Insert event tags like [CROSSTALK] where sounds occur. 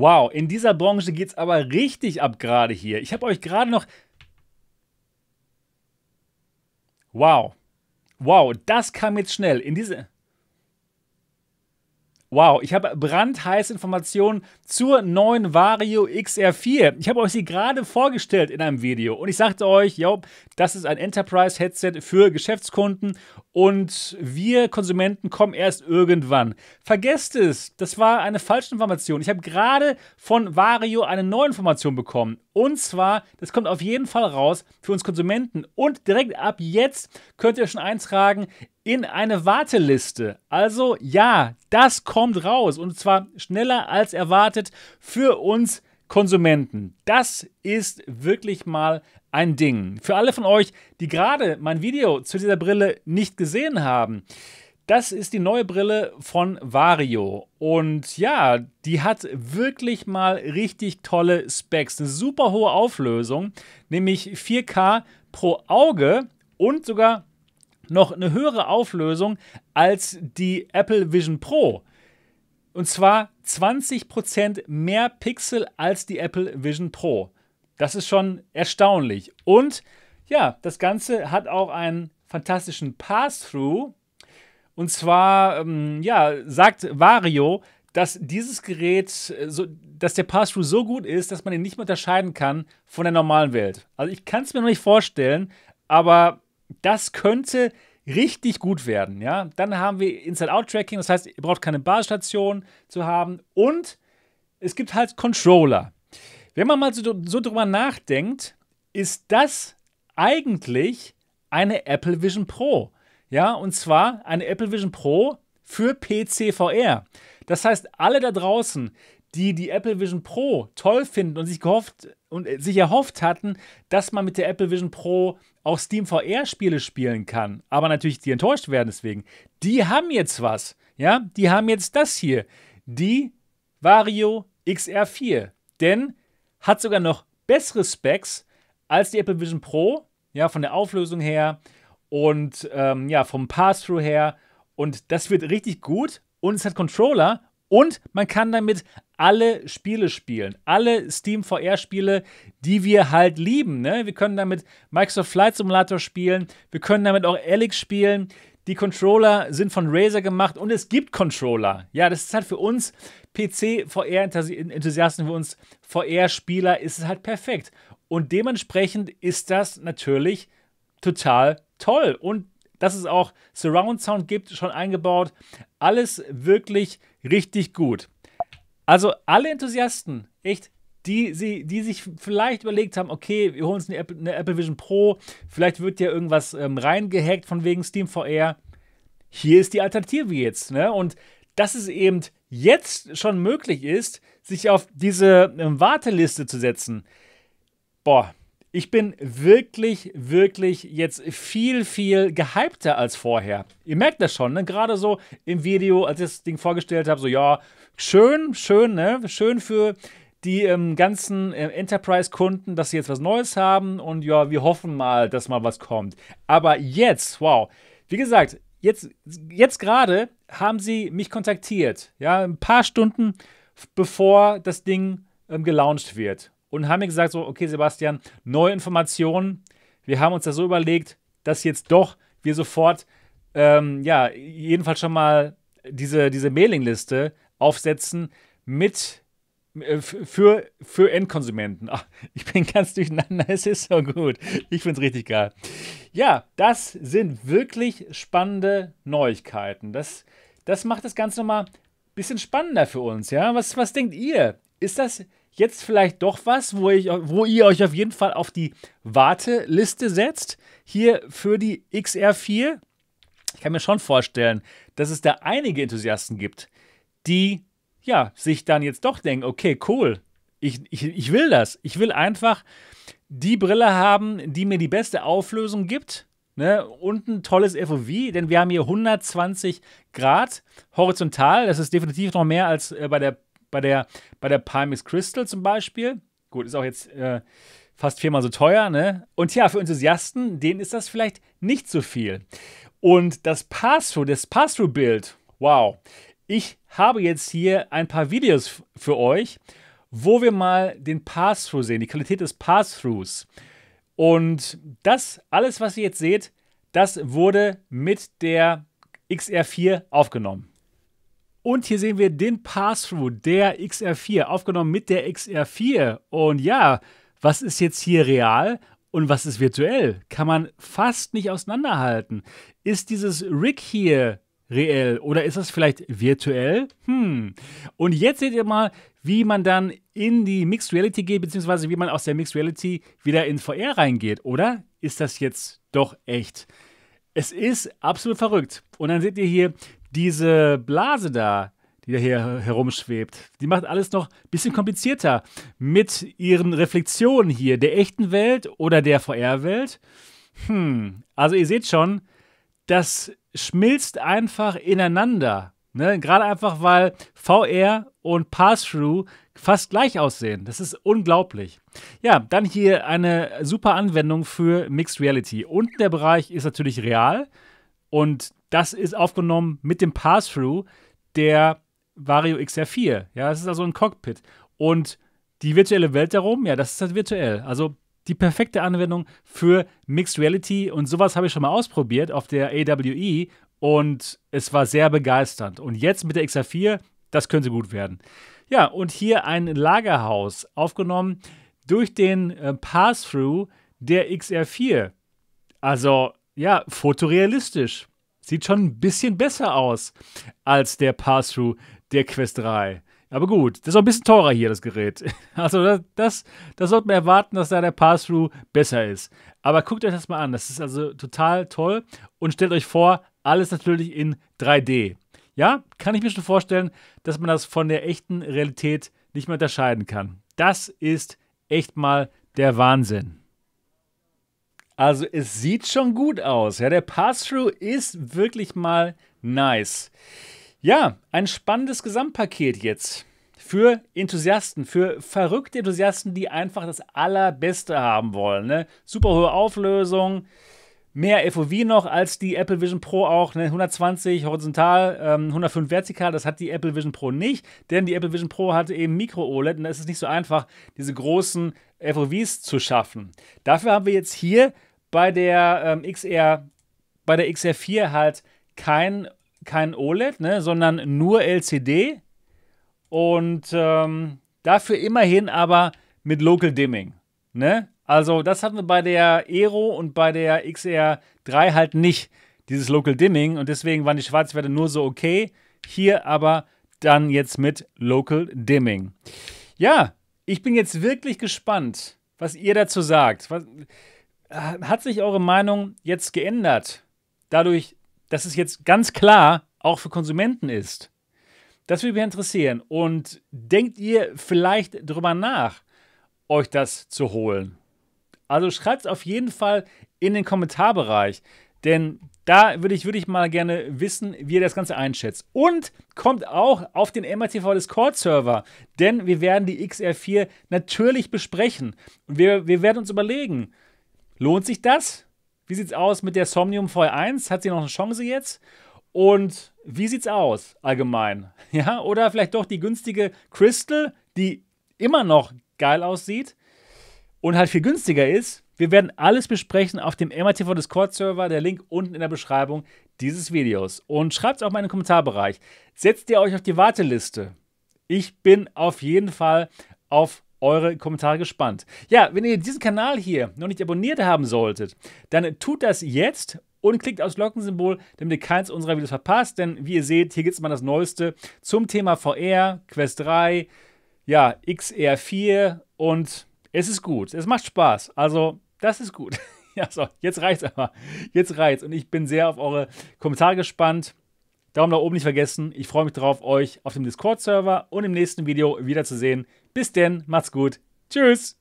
Wow, in dieser Branche geht es aber richtig ab gerade hier. Ich habe euch gerade noch. Wow. Wow, das kam jetzt schnell. In diese. Wow, ich habe brandheiße Informationen zur neuen Vario XR4. Ich habe euch sie gerade vorgestellt in einem Video und ich sagte euch, ja, das ist ein Enterprise-Headset für Geschäftskunden und wir Konsumenten kommen erst irgendwann. Vergesst es, das war eine falsche Information. Ich habe gerade von Vario eine neue Information bekommen. Und zwar, das kommt auf jeden Fall raus für uns Konsumenten. Und direkt ab jetzt könnt ihr schon eintragen in eine Warteliste. Also ja, das kommt raus. Und zwar schneller als erwartet für uns Konsumenten. Konsumenten. Das ist wirklich mal ein Ding. Für alle von euch, die gerade mein Video zu dieser Brille nicht gesehen haben, das ist die neue Brille von Vario. Und ja, die hat wirklich mal richtig tolle Specs. Eine super hohe Auflösung, nämlich 4K pro Auge und sogar noch eine höhere Auflösung als die Apple Vision Pro. Und zwar 20% mehr Pixel als die Apple Vision Pro. Das ist schon erstaunlich. Und ja, das Ganze hat auch einen fantastischen Pass-Through. Und zwar, ähm, ja, sagt Vario, dass dieses Gerät, äh, so, dass der Pass-Through so gut ist, dass man ihn nicht mehr unterscheiden kann von der normalen Welt. Also ich kann es mir noch nicht vorstellen, aber das könnte richtig gut werden. Ja? Dann haben wir Inside-Out-Tracking, das heißt, ihr braucht keine Basisstation zu haben und es gibt halt Controller. Wenn man mal so, so drüber nachdenkt, ist das eigentlich eine Apple Vision Pro. Ja, und zwar eine Apple Vision Pro für PC VR. Das heißt, alle da draußen, die die Apple Vision Pro toll finden und sich gehofft und äh, sich erhofft hatten, dass man mit der Apple Vision Pro auch Steam VR Spiele spielen kann, aber natürlich die enttäuscht werden deswegen. Die haben jetzt was, ja? Die haben jetzt das hier, die Vario XR4, denn hat sogar noch bessere Specs als die Apple Vision Pro, ja, von der Auflösung her und ähm, ja, vom Pass-Through her und das wird richtig gut und es hat Controller und man kann damit alle Spiele spielen, alle Steam VR-Spiele, die wir halt lieben. Ne? Wir können damit Microsoft Flight Simulator spielen, wir können damit auch Alex spielen. Die Controller sind von Razer gemacht und es gibt Controller. Ja, das ist halt für uns PC-VR-Enthusiasten, für uns VR-Spieler ist es halt perfekt. Und dementsprechend ist das natürlich total toll. Und dass es auch Surround Sound gibt, schon eingebaut. Alles wirklich richtig gut. Also alle Enthusiasten, echt, die, sie, die sich vielleicht überlegt haben, okay, wir holen uns eine Apple, eine Apple Vision Pro, vielleicht wird ja irgendwas ähm, reingehackt von wegen Steam VR. Hier ist die Alternative jetzt. Ne? Und dass es eben jetzt schon möglich ist, sich auf diese ähm, Warteliste zu setzen. Boah, ich bin wirklich, wirklich jetzt viel, viel gehypter als vorher. Ihr merkt das schon, ne? Gerade so im Video, als ich das Ding vorgestellt habe, so ja, schön, schön, ne? Schön für die ähm, ganzen äh, Enterprise-Kunden, dass sie jetzt was Neues haben und ja, wir hoffen mal, dass mal was kommt. Aber jetzt, wow, wie gesagt, jetzt, jetzt gerade haben sie mich kontaktiert, ja, ein paar Stunden bevor das Ding ähm, gelauncht wird und haben mir gesagt, so, okay, Sebastian, neue Informationen. Wir haben uns da so überlegt, dass jetzt doch wir sofort, ähm, ja, jedenfalls schon mal diese, diese Mailingliste aufsetzen mit äh, für, für Endkonsumenten. Ach, ich bin ganz durcheinander, [LAUGHS] es ist so gut. Ich finde es richtig geil. Ja, das sind wirklich spannende Neuigkeiten. Das, das macht das Ganze nochmal ein bisschen spannender für uns. Ja? Was, was denkt ihr? Ist das, jetzt vielleicht doch was, wo, ich, wo ihr euch auf jeden Fall auf die Warteliste setzt. Hier für die XR4. Ich kann mir schon vorstellen, dass es da einige Enthusiasten gibt, die ja sich dann jetzt doch denken, okay, cool, ich, ich, ich will das. Ich will einfach die Brille haben, die mir die beste Auflösung gibt. Ne, und ein tolles FOV, denn wir haben hier 120 Grad horizontal. Das ist definitiv noch mehr als äh, bei der bei der, bei der Palmix Crystal zum Beispiel. Gut, ist auch jetzt äh, fast viermal so teuer, ne? Und ja, für Enthusiasten, denen ist das vielleicht nicht so viel. Und das Pass-Through, das Pass-Through-Bild, wow. Ich habe jetzt hier ein paar Videos für euch, wo wir mal den Pass-Through sehen, die Qualität des Pass-Throughs. Und das, alles, was ihr jetzt seht, das wurde mit der XR4 aufgenommen. Und hier sehen wir den Pass-Through der XR4, aufgenommen mit der XR4. Und ja, was ist jetzt hier real und was ist virtuell? Kann man fast nicht auseinanderhalten. Ist dieses Rig hier reell oder ist das vielleicht virtuell? Hm. Und jetzt seht ihr mal, wie man dann in die Mixed Reality geht, beziehungsweise wie man aus der Mixed Reality wieder in VR reingeht, oder? Ist das jetzt doch echt? Es ist absolut verrückt. Und dann seht ihr hier diese Blase da, die da hier herumschwebt, die macht alles noch ein bisschen komplizierter mit ihren Reflexionen hier der echten Welt oder der VR-Welt. Hm, also ihr seht schon, das schmilzt einfach ineinander. Ne? Gerade einfach, weil VR und Pass-Through fast gleich aussehen. Das ist unglaublich. Ja, dann hier eine super Anwendung für Mixed Reality. Unten der Bereich ist natürlich real und das ist aufgenommen mit dem Pass-Through der Vario XR4. Ja, das ist also ein Cockpit. Und die virtuelle Welt darum, ja, das ist halt virtuell. Also die perfekte Anwendung für Mixed Reality und sowas habe ich schon mal ausprobiert auf der AWE und es war sehr begeisternd. Und jetzt mit der XR4, das könnte gut werden. Ja, und hier ein Lagerhaus aufgenommen durch den äh, Pass-Through der XR4. Also, ja, fotorealistisch. Sieht schon ein bisschen besser aus als der Pass-Through der Quest 3. Aber gut, das ist auch ein bisschen teurer hier, das Gerät. [LAUGHS] Also das, das, das sollte man erwarten, dass da der Pass-Through besser ist. Aber guckt euch das mal an. Das ist also total toll. Und stellt euch vor, alles natürlich in 3D. Ja, kann ich mir schon vorstellen, dass man das von der echten Realität nicht mehr unterscheiden kann. Das ist echt mal der Wahnsinn. Also es sieht schon gut aus. Ja, der Pass-Through ist wirklich mal nice. Ja, ein spannendes Gesamtpaket jetzt. Für Enthusiasten, für verrückte Enthusiasten, die einfach das Allerbeste haben wollen. Ne? Super hohe Auflösung, mehr FOV noch als die Apple Vision Pro auch. Ne? 120 horizontal, ähm, 105 vertikal, das hat die Apple Vision Pro nicht, denn die Apple Vision Pro hatte eben Micro-OLED und da ist es nicht so einfach, diese großen FOVs zu schaffen. Dafür haben wir jetzt hier bei der ähm, XR, bei der XR4 halt kein, kein OLED, ne, sondern nur LCD und ähm, dafür immerhin aber mit Local Dimming. Ne? Also das hatten wir bei der Aero und bei der XR3 halt nicht, dieses Local Dimming. Und deswegen waren die Schwarzwerte nur so okay. Hier aber dann jetzt mit Local Dimming. Ja, ich bin jetzt wirklich gespannt, was ihr dazu sagt. Was, äh, hat sich eure Meinung jetzt geändert? Dadurch, dass es jetzt ganz klar auch für Konsumenten ist. Das würde mich interessieren. Und denkt ihr vielleicht drüber nach, euch das zu holen? Also schreibt es auf jeden Fall in den Kommentarbereich, denn da würde ich, würd ich mal gerne wissen, wie ihr das Ganze einschätzt. Und kommt auch auf den MRTV Discord-Server, denn wir werden die XR4 natürlich besprechen. wir, wir werden uns überlegen, Lohnt sich das? Wie sieht's aus mit der Somnium V1? Hat sie noch eine Chance jetzt? Und wie sieht's aus allgemein? [LAUGHS] Ja, oder vielleicht doch die günstige Crystal, die immer noch geil aussieht und halt viel günstiger ist. Wir werden alles besprechen auf dem MRTV Discord Server, der Link unten in der Beschreibung dieses Videos. Und schreibt es auch mal in den Kommentarbereich. Setzt ihr euch auf die Warteliste? Ich bin auf jeden Fall auf eure Kommentare gespannt. Ja, wenn ihr diesen Kanal hier noch nicht abonniert haben solltet, dann tut das jetzt und klickt aufs Glockensymbol, damit ihr keins unserer Videos verpasst. Denn wie ihr seht, hier gibt es mal das Neueste zum Thema VR, Quest 3, ja, XR4 und es ist gut. Es macht Spaß. Also, das ist gut. [LAUGHS] ja, so, jetzt reicht's aber. Jetzt reicht's. Und ich bin sehr auf eure Kommentare gespannt. Daumen nach oben nicht vergessen. Ich freue mich darauf, euch auf dem Discord-Server und im nächsten Video wiederzusehen. Bis denn, macht's gut. Tschüss.